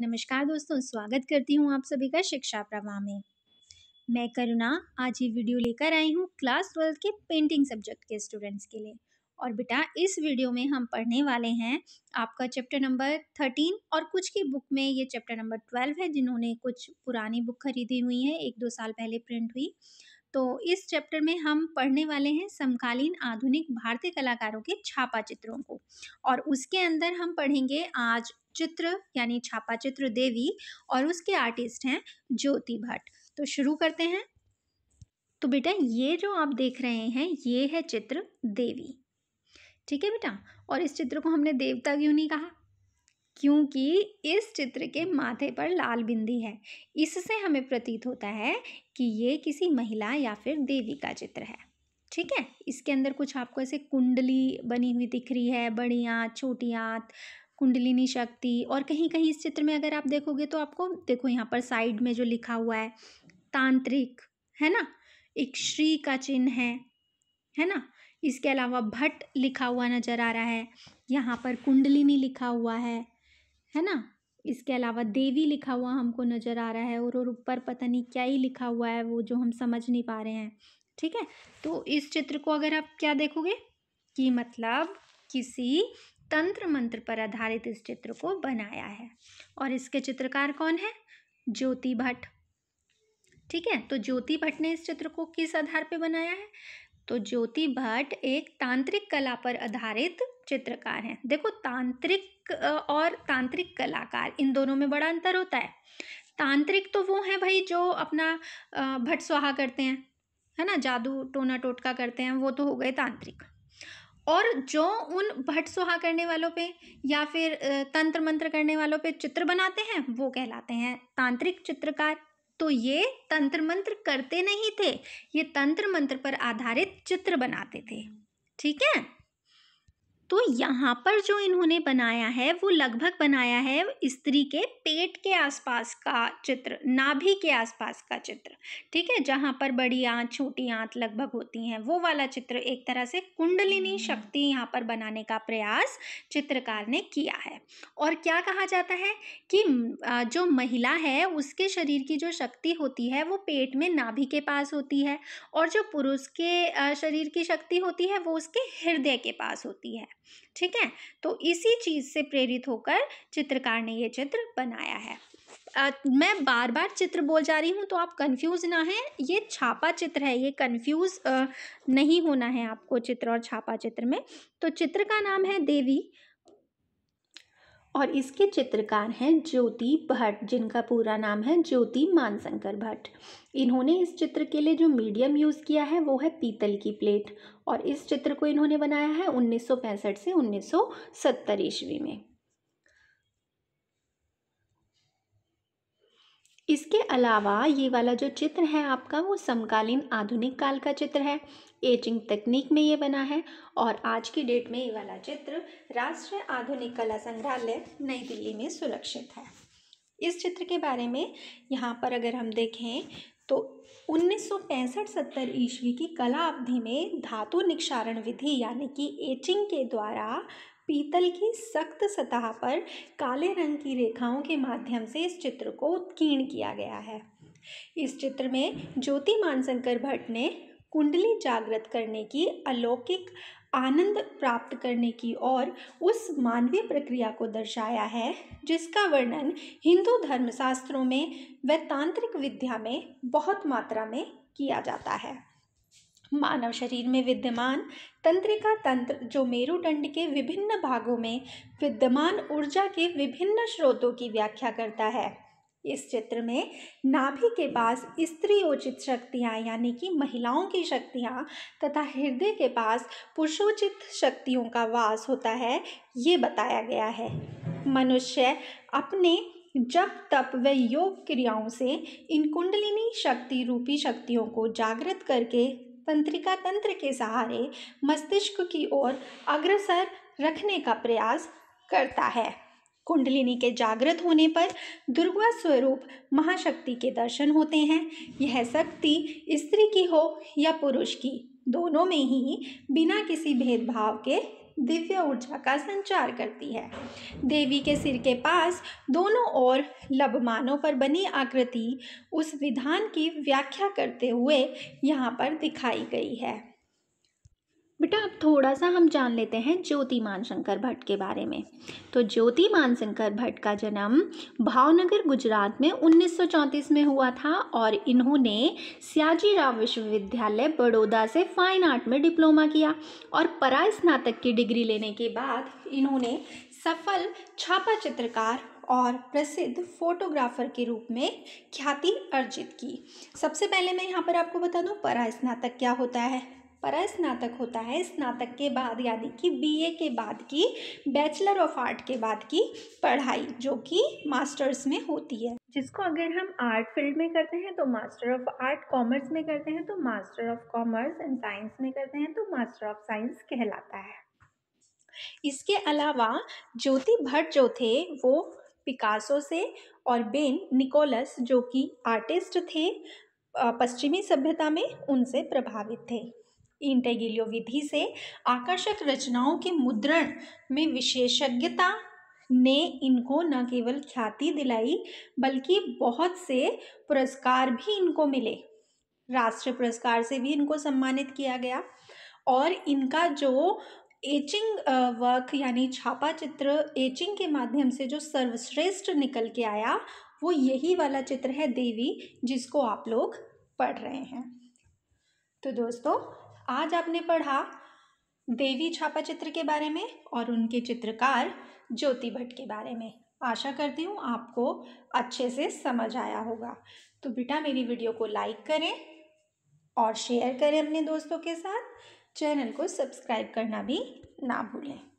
नमस्कार दोस्तों स्वागत करती हूँ आप सभी का शिक्षा प्रवाह में मैं करुणा आज ये वीडियो लेकर आई हूँ क्लास ट्वेल्थ के पेंटिंग सब्जेक्ट के स्टूडेंट्स के लिए और बेटा इस वीडियो में हम पढ़ने वाले हैं आपका चैप्टर नंबर थर्टीन और कुछ की बुक में ये चैप्टर नंबर ट्वेल्व है जिन्होंने कुछ पुरानी बुक खरीदी हुई है एक दो साल पहले प्रिंट हुई तो इस चैप्टर में हम पढ़ने वाले हैं समकालीन आधुनिक भारतीय कलाकारों के छापा चित्रों को और उसके अंदर हम पढ़ेंगे आज चित्र यानी छापा चित्र देवी और उसके आर्टिस्ट हैं ज्योति भट्ट तो शुरू करते हैं तो बेटा ये जो आप देख रहे हैं ये है चित्र देवी ठीक है बेटा और इस चित्र को हमने देवता क्यों नहीं कहा क्योंकि इस चित्र के माथे पर लाल बिंदी है इससे हमें प्रतीत होता है कि ये किसी महिला या फिर देवी का चित्र है ठीक है इसके अंदर कुछ आपको ऐसे कुंडली बनी हुई दिख रही है बड़ी आँत छोटी आँत कुंडलिनी शक्ति और कहीं कहीं इस चित्र में अगर आप देखोगे तो आपको देखो यहाँ पर साइड में जो लिखा हुआ है तांत्रिक है ना एक श्री का चिन्ह है है ना इसके अलावा भट्ट लिखा हुआ नज़र आ रहा है यहाँ पर कुंडलिनी लिखा हुआ है है ना इसके अलावा देवी लिखा हुआ हमको नज़र आ रहा है और और ऊपर पता नहीं क्या ही लिखा हुआ है वो जो हम समझ नहीं पा रहे हैं ठीक है तो इस चित्र को अगर आप क्या देखोगे कि मतलब किसी तंत्र मंत्र पर आधारित इस चित्र को बनाया है और इसके चित्रकार कौन है ज्योति भट्ट ठीक है तो ज्योति भट्ट ने इस चित्र को किस आधार पर बनाया है तो ज्योति भट्ट एक तांत्रिक कला पर आधारित चित्रकार हैं देखो तांत्रिक और तांत्रिक कलाकार इन दोनों में बड़ा अंतर होता है तांत्रिक तो वो हैं भाई जो अपना भट सुहा करते हैं है ना जादू टोना टोटका करते हैं वो तो हो गए तांत्रिक और जो उन भट सुहा करने वालों पे या फिर तंत्र मंत्र करने वालों पे चित्र बनाते हैं वो कहलाते हैं तांत्रिक चित्रकार तो ये तंत्र मंत्र करते नहीं थे ये तंत्र मंत्र पर आधारित चित्र बनाते थे ठीक है तो यहाँ पर जो इन्होंने बनाया है वो लगभग बनाया है स्त्री के पेट के आसपास का चित्र नाभि के आसपास का चित्र ठीक है जहाँ पर बड़ी आँत छोटी आँत लगभग होती हैं वो वाला चित्र एक तरह से कुंडलिनी हम्म। शक्ति यहाँ पर बनाने का प्रयास चित्रकार ने किया है और क्या कहा जाता है कि जो महिला है उसके शरीर की जो शक्ति होती है वो पेट में नाभि के पास होती है और जो पुरुष के शरीर की शक्ति होती है वो उसके हृदय के पास होती है ठीक है तो इसी चीज़ से प्रेरित होकर चित्रकार ने ये चित्र बनाया है Uh, मैं बार बार चित्र बोल जा रही हूँ तो आप कंफ्यूज ना हैं ये छापा चित्र है ये कंफ्यूज नहीं होना है आपको चित्र और छापा चित्र में तो चित्र का नाम है देवी और इसके चित्रकार हैं ज्योति भट्ट जिनका पूरा नाम है ज्योति मानशंकर भट्ट इन्होंने इस चित्र के लिए जो मीडियम यूज़ किया है वो है पीतल की प्लेट और इस चित्र को इन्होंने बनाया है 1965 से 1970 ईस्वी में इसके अलावा ये वाला जो चित्र है आपका वो समकालीन आधुनिक काल का चित्र है एजिंग तकनीक में ये बना है और आज की डेट में ये वाला चित्र राष्ट्रीय आधुनिक कला संग्रहालय नई दिल्ली में सुरक्षित है इस चित्र के बारे में यहाँ पर अगर हम देखें तो उन्नीस सौ पैंसठ सत्तर ईस्वी की कला अवधि में धातु निक्षारण विधि यानी कि एचिंग के द्वारा पीतल की सख्त सतह पर काले रंग की रेखाओं के माध्यम से इस चित्र को उत्कीर्ण किया गया है इस चित्र में ज्योति मानसंकर भट्ट ने कुंडली जागृत करने की अलौकिक आनंद प्राप्त करने की और उस मानवीय प्रक्रिया को दर्शाया है जिसका वर्णन हिंदू धर्मशास्त्रों में व तांत्रिक विद्या में बहुत मात्रा में किया जाता है मानव शरीर में विद्यमान तंत्रिका तंत्र जो मेरुदंड के विभिन्न भागों में विद्यमान ऊर्जा के विभिन्न स्रोतों की व्याख्या करता है इस चित्र में नाभि के पास स्त्री उचित शक्तियाँ यानी कि महिलाओं की शक्तियाँ तथा हृदय के पास पुरुषोचित शक्तियों का वास होता है ये बताया गया है मनुष्य अपने जब तप व योग क्रियाओं से इन कुंडलिनी शक्ति रूपी शक्तियों को जागृत करके तंत्रिका तंत्र के सहारे मस्तिष्क की ओर अग्रसर रखने का प्रयास करता है कुंडलिनी के जागृत होने पर दुर्गा स्वरूप महाशक्ति के दर्शन होते हैं यह शक्ति स्त्री की हो या पुरुष की दोनों में ही बिना किसी भेदभाव के दिव्य ऊर्जा का संचार करती है देवी के सिर के पास दोनों ओर लबमानों पर बनी आकृति उस विधान की व्याख्या करते हुए यहाँ पर दिखाई गई है बेटा अब थोड़ा सा हम जान लेते हैं ज्योतिमान शंकर भट्ट के बारे में तो ज्योतिमान शंकर भट्ट का जन्म भावनगर गुजरात में 1934 में हुआ था और इन्होंने सियाजीराव विश्वविद्यालय बड़ौदा से फाइन आर्ट में डिप्लोमा किया और परा स्नातक की डिग्री लेने के बाद इन्होंने सफल छापा चित्रकार और प्रसिद्ध फोटोग्राफर के रूप में ख्याति अर्जित की सबसे पहले मैं यहाँ पर आपको बता दूँ परा स्नातक क्या होता है स्नातक होता है स्नातक के बाद यानी कि बीए के बाद की बैचलर ऑफ आर्ट के बाद की पढ़ाई जो कि मास्टर्स में होती है जिसको अगर हम आर्ट फील्ड में करते हैं तो मास्टर ऑफ आर्ट कॉमर्स में करते हैं तो master of commerce and science में करते हैं तो मास्टर ऑफ साइंस कहलाता है इसके अलावा ज्योति भट्ट जो थे वो पिकासो से और बेन निकोलस जो कि आर्टिस्ट थे पश्चिमी सभ्यता में उनसे प्रभावित थे इंटेगिलियो विधि से आकर्षक रचनाओं के मुद्रण में विशेषज्ञता ने इनको न केवल ख्याति दिलाई बल्कि बहुत से पुरस्कार भी इनको मिले राष्ट्रीय पुरस्कार से भी इनको सम्मानित किया गया और इनका जो एचिंग वर्क यानी छापा चित्र एचिंग के माध्यम से जो सर्वश्रेष्ठ निकल के आया वो यही वाला चित्र है देवी जिसको आप लोग पढ़ रहे हैं तो दोस्तों आज आपने पढ़ा देवी छापा चित्र के बारे में और उनके चित्रकार ज्योति भट्ट के बारे में आशा करती हूँ आपको अच्छे से समझ आया होगा तो बेटा मेरी वीडियो को लाइक करें और शेयर करें अपने दोस्तों के साथ चैनल को सब्सक्राइब करना भी ना भूलें